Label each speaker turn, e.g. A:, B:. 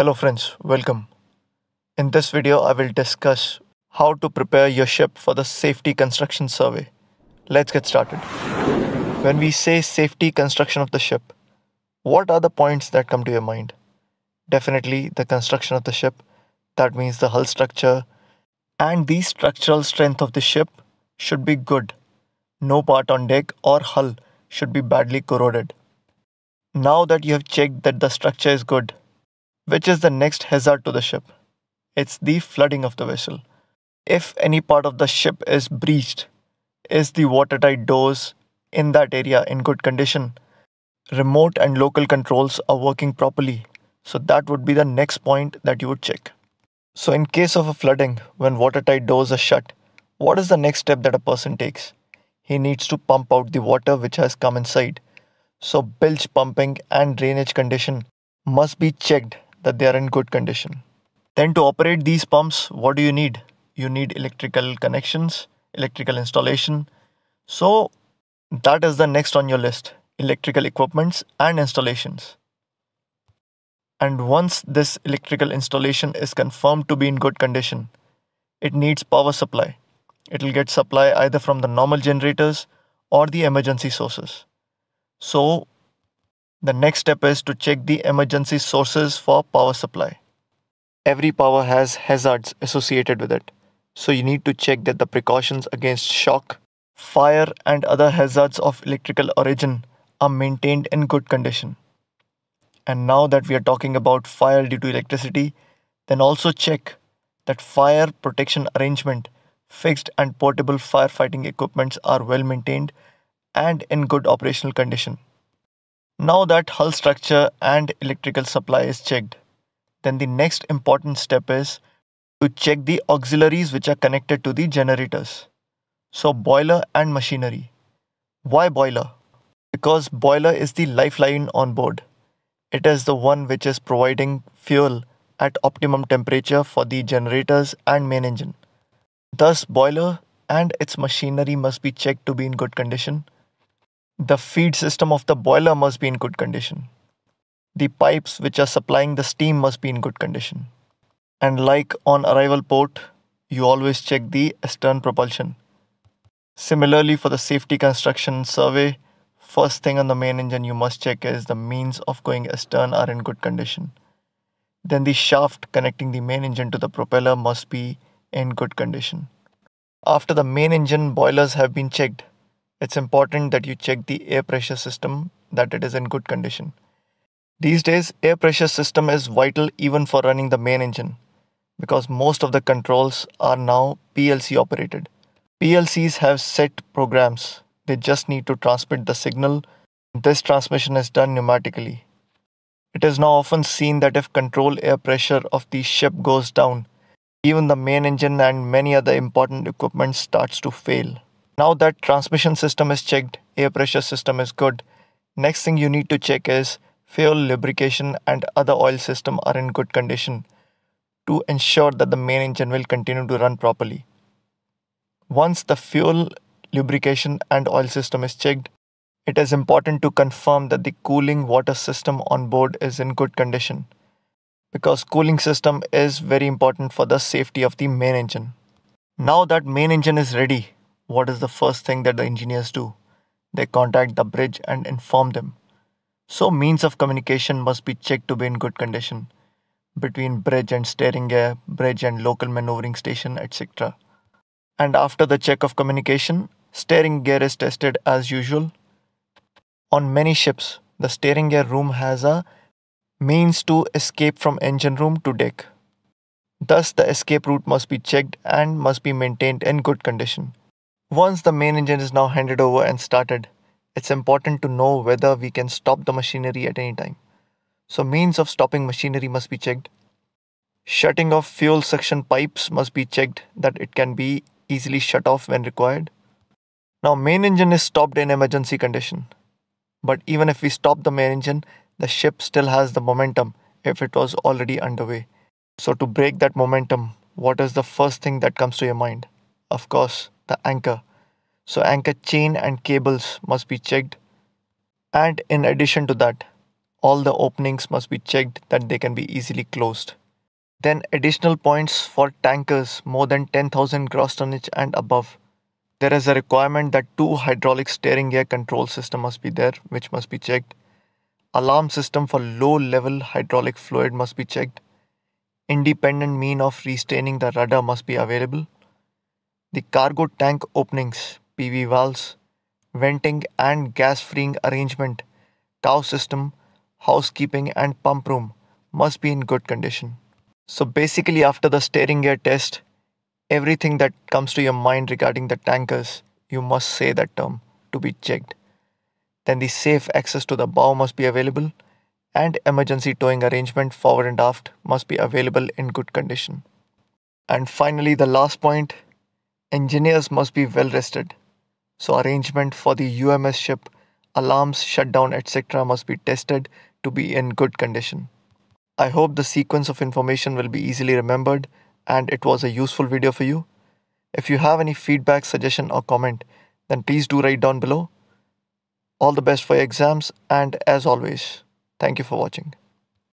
A: Hello friends, welcome. In this video I will discuss how to prepare your ship for the safety construction survey. Let's get started. When we say safety construction of the ship, what are the points that come to your mind? Definitely the construction of the ship, that means the hull structure and the structural strength of the ship should be good. No part on deck or hull should be badly corroded. Now that you have checked that the structure is good, which is the next hazard to the ship. It's the flooding of the vessel. If any part of the ship is breached, is the watertight doors in that area in good condition? Remote and local controls are working properly. So, that would be the next point that you would check. So, in case of a flooding, when watertight doors are shut, what is the next step that a person takes? He needs to pump out the water which has come inside. So, bilge pumping and drainage condition must be checked that they are in good condition. Then, to operate these pumps, what do you need? You need electrical connections, electrical installation. So, that is the next on your list electrical equipments and installations. And once this electrical installation is confirmed to be in good condition, it needs power supply. It will get supply either from the normal generators or the emergency sources. So, the next step is to check the emergency sources for power supply. Every power has hazards associated with it, so you need to check that the precautions against shock, fire, and other hazards of electrical origin are maintained in good condition. And now that we are talking about fire due to electricity, then also check that fire protection arrangement, fixed and portable firefighting equipments are well maintained and in good operational condition. Now that hull structure and electrical supply is checked, then the next important step is to check the auxiliaries which are connected to the generators. So, boiler and machinery. Why boiler? Because boiler is the lifeline on board. It is the one which is providing fuel at optimum temperature for the generators and main engine. Thus, boiler and its machinery must be checked to be in good condition the feed system of the boiler must be in good condition. The pipes which are supplying the steam must be in good condition. And like on arrival port, you always check the stern propulsion. Similarly, for the safety construction survey, first thing on the main engine you must check is the means of going astern are in good condition. Then the shaft connecting the main engine to the propeller must be in good condition. After the main engine boilers have been checked, it's important that you check the air pressure system that it is in good condition. These days, air pressure system is vital even for running the main engine because most of the controls are now PLC operated. PLCs have set programs. They just need to transmit the signal. This transmission is done pneumatically. It is now often seen that if control air pressure of the ship goes down, even the main engine and many other important equipment starts to fail. Now that transmission system is checked, air pressure system is good. Next thing you need to check is fuel, lubrication and other oil system are in good condition to ensure that the main engine will continue to run properly. Once the fuel, lubrication and oil system is checked, it is important to confirm that the cooling water system on board is in good condition because cooling system is very important for the safety of the main engine. Now that main engine is ready, what is the first thing that the engineers do? They contact the bridge and inform them. So, means of communication must be checked to be in good condition between bridge and steering gear, bridge and local maneuvering station, etc. And after the check of communication, steering gear is tested as usual. On many ships, the steering gear room has a means to escape from engine room to deck. Thus, the escape route must be checked and must be maintained in good condition. Once the main engine is now handed over and started, it's important to know whether we can stop the machinery at any time. So means of stopping machinery must be checked. Shutting off fuel suction pipes must be checked that it can be easily shut off when required. Now main engine is stopped in emergency condition. But even if we stop the main engine, the ship still has the momentum if it was already underway. So to break that momentum, what is the first thing that comes to your mind? Of course, the anchor. So anchor chain and cables must be checked. And in addition to that, all the openings must be checked that they can be easily closed. Then additional points for tankers more than 10,000 gross tonnage and above. There is a requirement that two hydraulic steering gear control system must be there, which must be checked. Alarm system for low level hydraulic fluid must be checked. Independent mean of restaining the rudder must be available. The cargo tank openings, PV valves, venting and gas freeing arrangement, cow system, housekeeping and pump room must be in good condition. So basically after the steering gear test, everything that comes to your mind regarding the tankers, you must say that term to be checked. Then the safe access to the bow must be available and emergency towing arrangement forward and aft must be available in good condition. And finally the last point Engineers must be well rested, so arrangement for the UMS ship, alarms, shutdown, etc. must be tested to be in good condition. I hope the sequence of information will be easily remembered and it was a useful video for you. If you have any feedback, suggestion or comment, then please do write down below. All the best for your exams and as always, thank you for watching.